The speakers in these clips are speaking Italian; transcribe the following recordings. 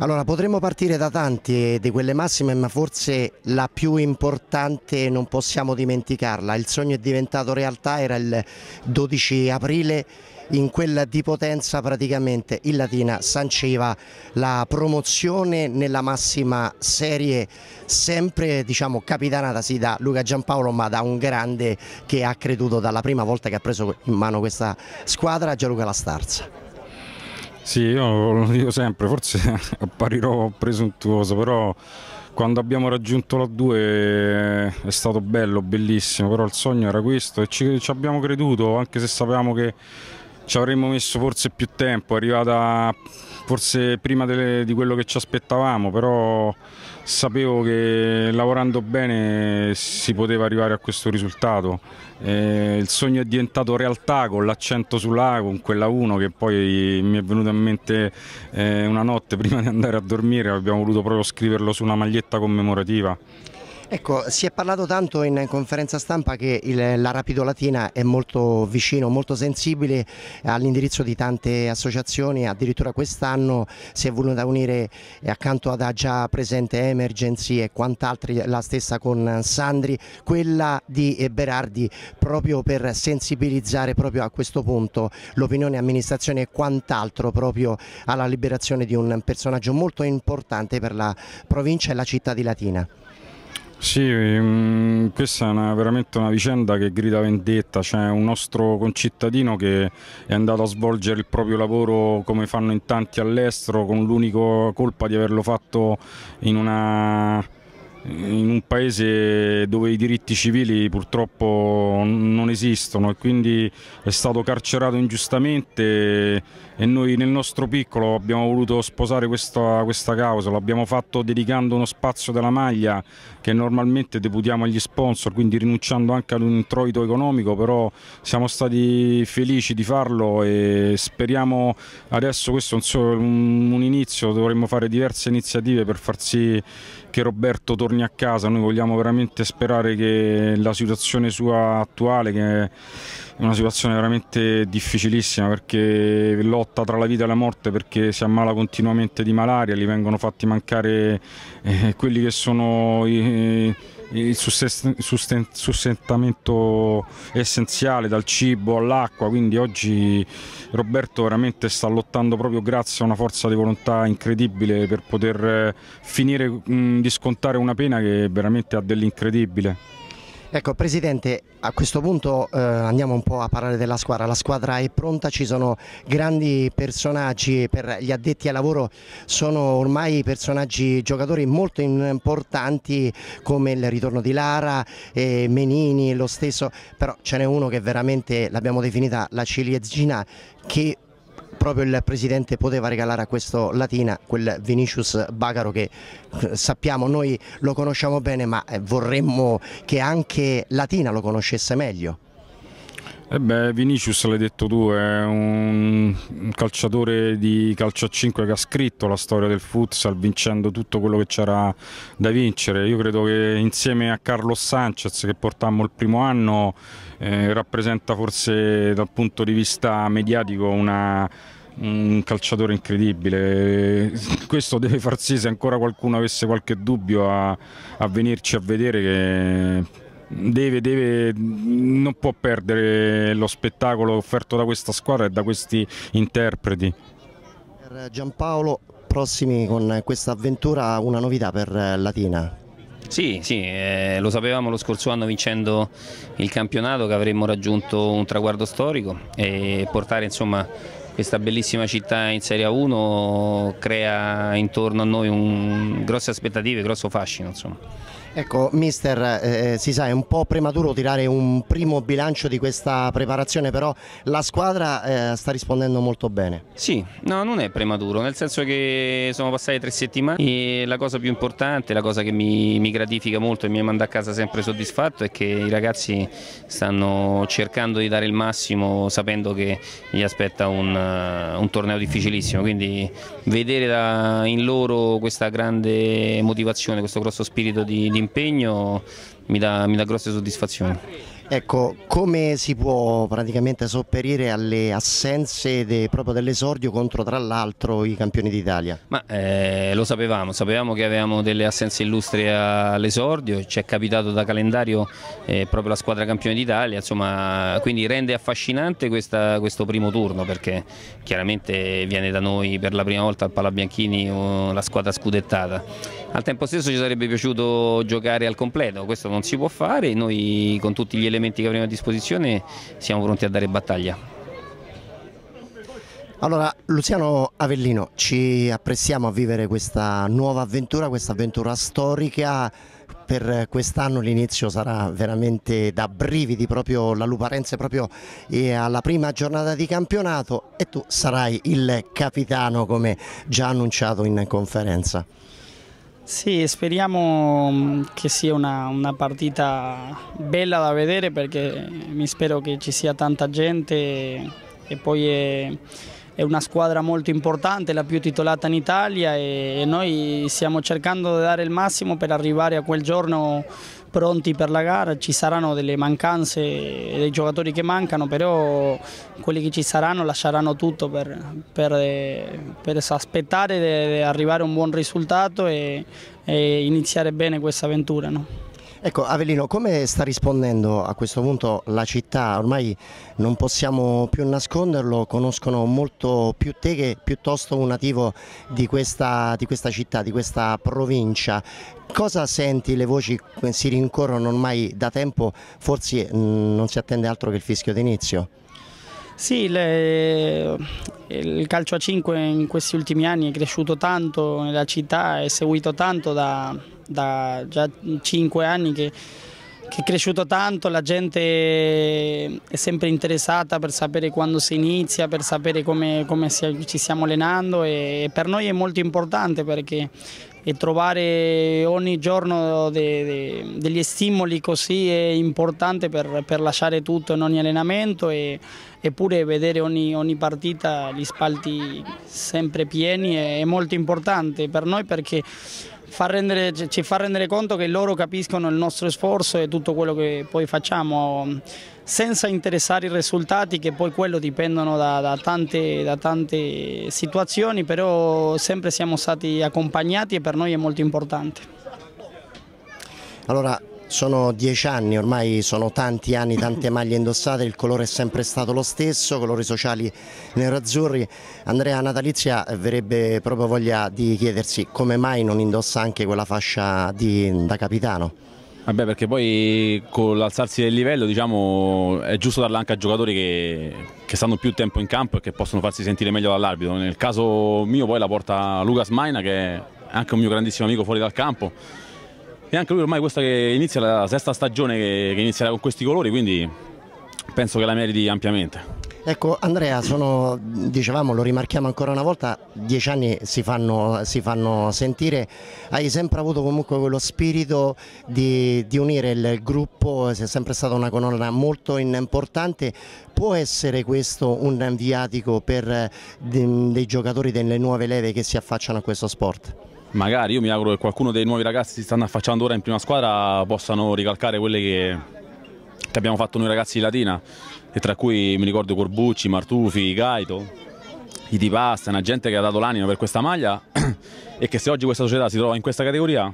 Allora, potremmo partire da tante eh, di quelle massime, ma forse la più importante non possiamo dimenticarla. Il sogno è diventato realtà, era il 12 aprile, in quella di Potenza praticamente il Latina sanceva la promozione nella massima serie, sempre diciamo capitanata sì da Luca Giampaolo, ma da un grande che ha creduto dalla prima volta che ha preso in mano questa squadra, Gianluca La Starza. Sì, io lo dico sempre, forse apparirò presuntuoso, però quando abbiamo raggiunto la 2 eh, è stato bello, bellissimo, però il sogno era questo e ci, ci abbiamo creduto, anche se sapevamo che ci avremmo messo forse più tempo, è arrivata forse prima delle, di quello che ci aspettavamo, però sapevo che lavorando bene si poteva arrivare a questo risultato. Eh, il sogno è diventato realtà con l'accento sulla A, con quella 1 che poi mi è venuta in mente eh, una notte prima di andare a dormire, abbiamo voluto proprio scriverlo su una maglietta commemorativa. Ecco, si è parlato tanto in conferenza stampa che il, la Latina è molto vicino, molto sensibile all'indirizzo di tante associazioni, addirittura quest'anno si è voluta unire eh, accanto ad già presente Emergency e quant'altri, la stessa con Sandri, quella di eh, Berardi proprio per sensibilizzare proprio a questo punto l'opinione, amministrazione e quant'altro proprio alla liberazione di un personaggio molto importante per la provincia e la città di Latina. Sì, mh, mm, questa è una, veramente una vicenda che grida vendetta, c'è un nostro concittadino che è andato a svolgere il proprio lavoro come fanno in tanti all'estero con l'unica colpa di averlo fatto in una in un paese dove i diritti civili purtroppo non esistono e quindi è stato carcerato ingiustamente e noi nel nostro piccolo abbiamo voluto sposare questa, questa causa, l'abbiamo fatto dedicando uno spazio della maglia che normalmente deputiamo agli sponsor, quindi rinunciando anche ad un introito economico, però siamo stati felici di farlo e speriamo adesso questo è un, un inizio, dovremmo fare diverse iniziative per far sì che Roberto torni torni a casa, noi vogliamo veramente sperare che la situazione sua attuale, che è una situazione veramente difficilissima perché lotta tra la vita e la morte perché si ammala continuamente di malaria, gli vengono fatti mancare eh, quelli che sono i... Eh, il sostentamento essenziale dal cibo all'acqua, quindi oggi Roberto veramente sta lottando proprio grazie a una forza di volontà incredibile per poter eh, finire di scontare una pena che veramente ha dell'incredibile. Ecco Presidente, a questo punto eh, andiamo un po' a parlare della squadra, la squadra è pronta, ci sono grandi personaggi per gli addetti al lavoro, sono ormai personaggi, giocatori molto importanti come il ritorno di Lara, eh, Menini, lo stesso, però ce n'è uno che veramente l'abbiamo definita la ciliegina che proprio il Presidente poteva regalare a questo Latina quel Vinicius Bagaro che eh, sappiamo noi lo conosciamo bene ma eh, vorremmo che anche Latina lo conoscesse meglio. Eh beh, Vinicius l'hai detto tu, è un calciatore di calcio a 5 che ha scritto la storia del futsal vincendo tutto quello che c'era da vincere. Io credo che insieme a Carlos Sanchez che portammo il primo anno eh, rappresenta forse dal punto di vista mediatico una, un calciatore incredibile. Questo deve far sì, se ancora qualcuno avesse qualche dubbio, a, a venirci a vedere che Deve, deve, non può perdere lo spettacolo offerto da questa squadra e da questi interpreti. Per Giampaolo, prossimi con questa avventura, una novità per Latina? Sì, sì eh, lo sapevamo lo scorso anno vincendo il campionato che avremmo raggiunto un traguardo storico e portare insomma, questa bellissima città in Serie 1 crea intorno a noi un, grosse aspettative, grosso fascino. Insomma. Ecco, mister, eh, eh, si sa, è un po' prematuro tirare un primo bilancio di questa preparazione, però la squadra eh, sta rispondendo molto bene. Sì, no, non è prematuro, nel senso che sono passate tre settimane e la cosa più importante, la cosa che mi, mi gratifica molto e mi manda a casa sempre soddisfatto è che i ragazzi stanno cercando di dare il massimo sapendo che gli aspetta un, eh, un torneo difficilissimo, quindi vedere da, in loro questa grande motivazione, questo grosso spirito di, di impegno mi dà, mi dà grosse soddisfazioni. Ecco, come si può praticamente sopperire alle assenze de, proprio dell'esordio contro tra l'altro i campioni d'Italia? Ma eh, lo sapevamo, sapevamo che avevamo delle assenze illustri all'esordio, ci è capitato da calendario eh, proprio la squadra campione d'Italia, insomma, quindi rende affascinante questa, questo primo turno perché chiaramente viene da noi per la prima volta al Palabianchini uh, la squadra scudettata. Al tempo stesso ci sarebbe piaciuto giocare al completo, questo non si può fare, noi con tutti gli elementi elementi che avremo a disposizione siamo pronti a dare battaglia. Allora, Luciano Avellino, ci apprestiamo a vivere questa nuova avventura, questa avventura storica. Per quest'anno l'inizio sarà veramente da brividi, proprio la Luparense proprio eh, alla prima giornata di campionato e tu sarai il capitano come già annunciato in conferenza. Sì, speriamo mm, che sia una, una, partita bella da vedere perché mi spero che ci sia tanta gente e poi è, è una squadra molto importante, la più titolata in Italia e, e noi stiamo cercando di dare il massimo per arrivare a quel giorno pronti per la gara, ci saranno delle mancanze dei giocatori che mancano, però quelli che ci saranno lasceranno tutto per, per, per aspettare di arrivare a un buon risultato e, e iniziare bene questa avventura. No? Ecco Avellino, come sta rispondendo a questo punto la città? Ormai non possiamo più nasconderlo, conoscono molto più te che piuttosto un nativo di questa, di questa città, di questa provincia. Cosa senti? Le voci eh, si rincorrono ormai da tempo, forse mm, non si attende altro che il fischio d'inizio. Sì, le, il calcio a 5 in questi ultimi anni è cresciuto tanto nella città, è seguito tanto da, da già 5 anni che, che, è cresciuto tanto, la gente è sempre interessata per sapere quando si inizia, per sapere come, come si, ci stiamo allenando e per noi è molto importante perché trovare ogni giorno de, de, degli stimoli così è importante per, per, lasciare tutto in ogni allenamento e, eppure vedere ogni, ogni, partita gli spalti sempre pieni è, è molto importante per noi perché fa rendere, ci fa rendere conto che loro capiscono il nostro sforzo e tutto quello che poi facciamo mm, senza interessare i risultati che poi quello dipendono da, da, tante, da tante situazioni, però sempre siamo stati accompagnati e per noi è molto importante. Allora, sono dieci anni, ormai sono tanti anni, tante maglie indossate, il colore è sempre stato lo stesso, colori sociali nero-azzurri. Andrea Natalizia verrebbe proprio voglia di chiedersi come mai non indossa anche quella fascia di, da capitano. Vabbè perché poi con l'alzarsi del livello diciamo, è giusto darla anche a giocatori che, che, stanno più tempo in campo e che possono farsi sentire meglio dall'arbitro. Nel caso mio poi la porta Lucas Maina che è anche un mio grandissimo amico fuori dal campo e anche lui ormai questa che inizia la sesta stagione che, inizierà con questi colori, quindi penso che la meriti ampiamente. Ecco Andrea, sono, dicevamo, lo rimarchiamo ancora una volta, dieci anni si fanno, si fanno sentire, hai sempre avuto comunque quello spirito di, di, unire il gruppo, sei sempre stata una colonna molto importante, può essere questo un viatico per eh, dei giocatori delle nuove leve che si affacciano a questo sport? magari io mi auguro che qualcuno dei nuovi ragazzi che si stanno affacciando ora in prima squadra possano ricalcare quelle che, che abbiamo fatto noi ragazzi di Latina e tra cui mi ricordo Corbucci, Martufi, Gaito i Di Pasta, una gente che ha dato l'anima per questa maglia e che se oggi questa società si trova in questa categoria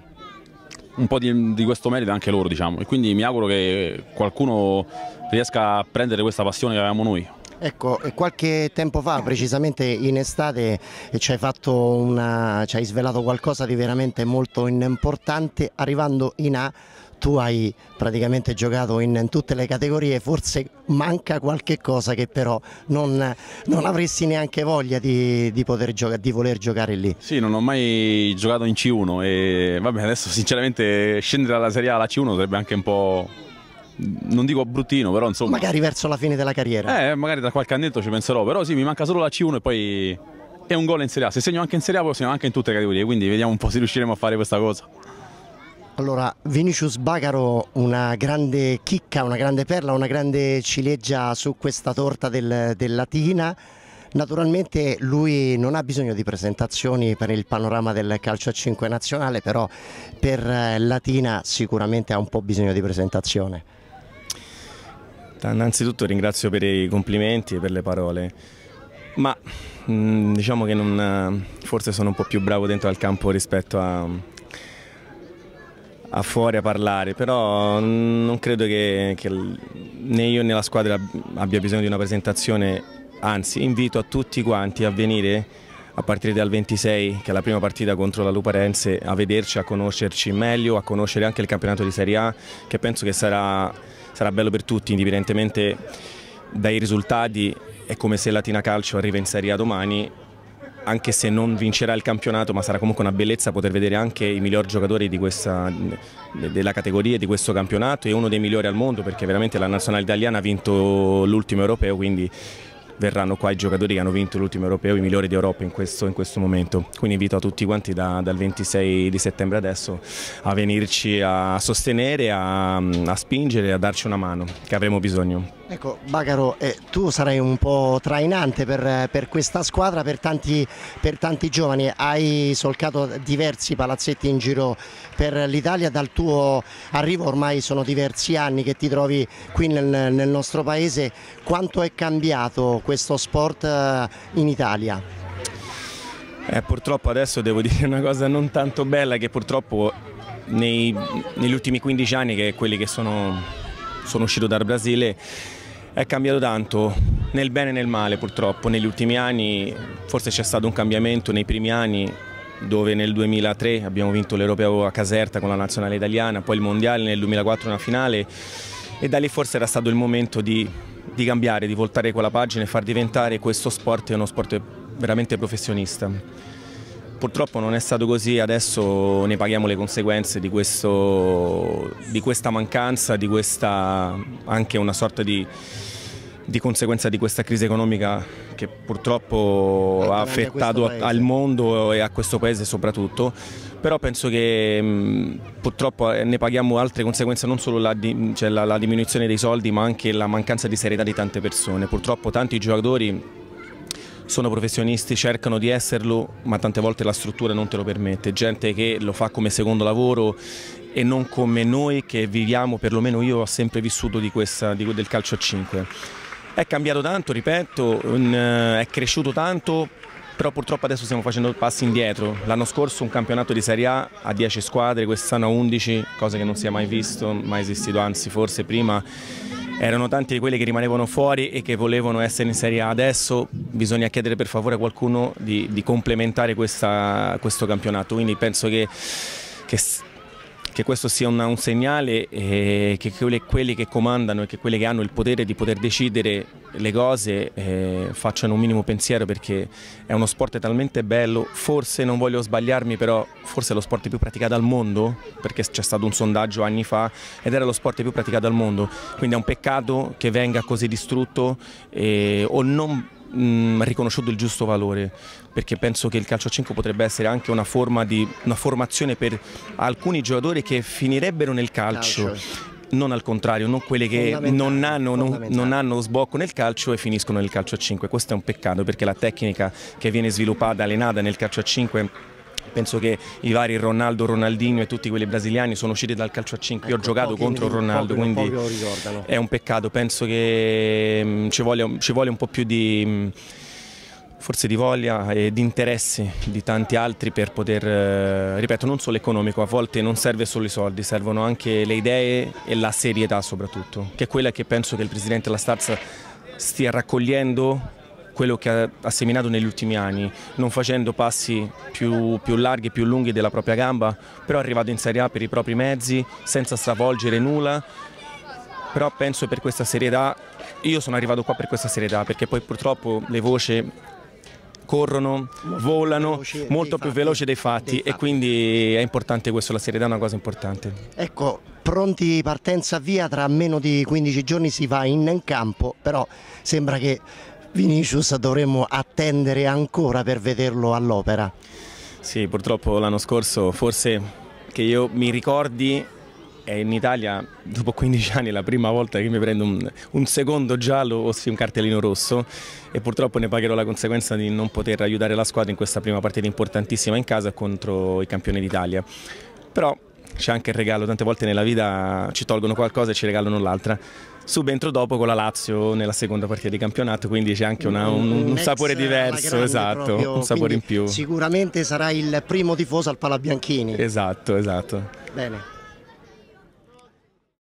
un po' di, di, questo merito anche loro diciamo e quindi mi auguro che qualcuno riesca a prendere questa passione che avevamo noi Ecco, qualche tempo fa, precisamente in estate, eh, ci hai, una, ci hai svelato qualcosa di veramente molto importante, arrivando in A tu hai praticamente giocato in tutte le categorie, forse manca qualche cosa che però non, non avresti neanche voglia di, di, gioca di voler giocare lì. Sì, non ho mai giocato in C1 e vabbè, adesso sinceramente scendere dalla Serie A alla C1 sarebbe anche un po' non dico bruttino, però insomma. Magari verso la fine della carriera. Eh, magari tra qualche annetto ci penserò, però sì, mi manca solo la C1 e poi è un gol in Serie A. Se segno anche in Serie A, poi segno anche in tutte le categorie, quindi vediamo un po' se riusciremo a fare questa cosa. Allora, Vinicius Bagaro, una grande chicca, una grande perla, una grande ciliegia su questa torta del, del Latina. Naturalmente lui non ha bisogno di presentazioni per il panorama del calcio a 5 nazionale, però per eh, Latina sicuramente ha un po' bisogno di presentazione. Guarda, innanzitutto ringrazio per i complimenti e per le parole, ma mm, diciamo che non, eh, forse sono un po' più bravo dentro al campo rispetto a, a fuori a parlare, però mm, non credo che, che né io né la squadra abbia bisogno di una presentazione, anzi invito a tutti quanti a venire a partire dal 26, che è la prima partita contro la Luparense, a vederci, a conoscerci meglio, a conoscere anche il campionato di Serie A, che penso che sarà, sarà bello per tutti, indipendentemente dai risultati. È come se Latina Calcio arriva in Serie A domani anche se non vincerà il campionato, ma sarà comunque una bellezza poter vedere anche i migliori giocatori questa, della categoria di questo campionato e uno dei migliori al mondo perché veramente la nazionale italiana ha vinto l'ultimo europeo, quindi verranno qua i giocatori che hanno vinto l'ultimo europeo, i migliori d'Europa in questo, in questo momento. Quindi invito a tutti quanti da, dal 26 di settembre adesso a venirci a sostenere, a, a spingere, a darci una mano, che avremo bisogno. Ecco, Bagaro, eh, tu sarai un po' trainante per, per questa squadra, per tanti, per tanti, giovani. Hai solcato diversi palazzetti in giro per l'Italia. Dal tuo arrivo ormai sono diversi anni che ti trovi qui nel, nel nostro paese. Quanto è cambiato questo sport eh, in Italia? Eh, purtroppo adesso devo dire una cosa non tanto bella che purtroppo nei, negli ultimi 15 anni che quelli che sono sono uscito dal Brasile è cambiato tanto, nel bene e nel male purtroppo, negli ultimi anni forse c'è stato un cambiamento nei primi anni dove nel 2003 abbiamo vinto l'Europeo a Caserta con la nazionale italiana, poi il Mondiale nel 2004 una finale e da lì forse era stato il momento di, di cambiare, di voltare quella pagina e far diventare questo sport uno sport veramente professionista purtroppo non è stato così, adesso ne paghiamo le conseguenze di, questo, di questa mancanza, di questa anche una sorta di, di conseguenza di questa crisi economica che purtroppo ha affettato al mondo e a questo paese soprattutto, però penso che mh, mm, purtroppo eh, ne paghiamo altre conseguenze, non solo la, cioè la, la diminuzione dei soldi ma anche la mancanza di serietà di tante persone, purtroppo tanti giocatori sono professionisti, cercano di esserlo, ma tante volte la struttura non te lo permette. Gente che lo fa come secondo lavoro e non come noi che viviamo, perlomeno io ho sempre vissuto di questa, di, del calcio a 5. È cambiato tanto, ripeto, eh, è cresciuto tanto, però purtroppo adesso stiamo facendo passi indietro. L'anno scorso un campionato di Serie A a 10 squadre, quest'anno a 11, cosa che non si è mai visto, mai esistito, anzi forse prima erano tanti di quelli che rimanevano fuori e che volevano essere in Serie A. Adesso bisogna chiedere per favore a qualcuno di, di complementare questa, questo campionato, quindi penso che, che che questo sia un, un segnale eh, che quelli, quelli, che comandano e che quelli che hanno il potere di poter decidere le cose eh, facciano un minimo pensiero perché è uno sport talmente bello, forse non voglio sbagliarmi però forse è lo sport più praticato al mondo perché c'è stato un sondaggio anni fa ed era lo sport più praticato al mondo, quindi è un peccato che venga così distrutto eh, o non mh, mm, riconosciuto il giusto valore, perché penso che il calcio a 5 potrebbe essere anche una, forma di, una formazione per alcuni giocatori che finirebbero nel calcio, calcio non al contrario, non quelli che non hanno, non, non hanno, sbocco nel calcio e finiscono nel calcio a 5. Questo è un peccato perché la tecnica che viene sviluppata, allenata nel calcio a 5 penso che i vari Ronaldo, Ronaldinho e tutti quelli brasiliani sono usciti dal calcio a 5, io ho ecco, giocato contro Ronaldo, proprio, quindi è un peccato, penso che mm, ci, vuole, ci, voglia, un po' più di... Mm, forse di voglia e di interessi di tanti altri per poter, eh, ripeto, non solo economico, a volte non serve solo i soldi, servono anche le idee e la serietà soprattutto, che è quella che penso che il presidente della Stazza stia raccogliendo quello che ha, ha seminato negli ultimi anni, non facendo passi più, più larghi e più lunghi della propria gamba, però è arrivato in Serie A per i propri mezzi, senza stravolgere nulla, però penso per questa serietà, io sono arrivato qua per questa serietà, perché poi purtroppo le voci corrono, volano veloce, molto più fatti, veloce dei fatti, dei fatti e quindi è importante questo, la serietà è una cosa importante. Ecco, pronti partenza via, tra meno di 15 giorni si va in campo, però sembra che Vinicius dovremmo attendere ancora per vederlo all'opera. Sì, purtroppo l'anno scorso forse che io mi ricordi è eh, in Italia dopo 15 anni la prima volta che mi prendo un, un secondo giallo ossia un cartellino rosso e purtroppo ne pagherò la conseguenza di non poter aiutare la squadra in questa prima partita importantissima in casa contro i campioni d'Italia. Però c'è anche il regalo, tante volte nella vita ci tolgono qualcosa e ci regalano l'altra. Subentro dopo con la Lazio nella seconda partita di campionato, quindi c'è anche una, un, mm, un, un, sapore diverso, esatto, proprio. un sapore quindi in più. Sicuramente sarà il primo tifoso al Palabianchini. Esatto, esatto. Bene.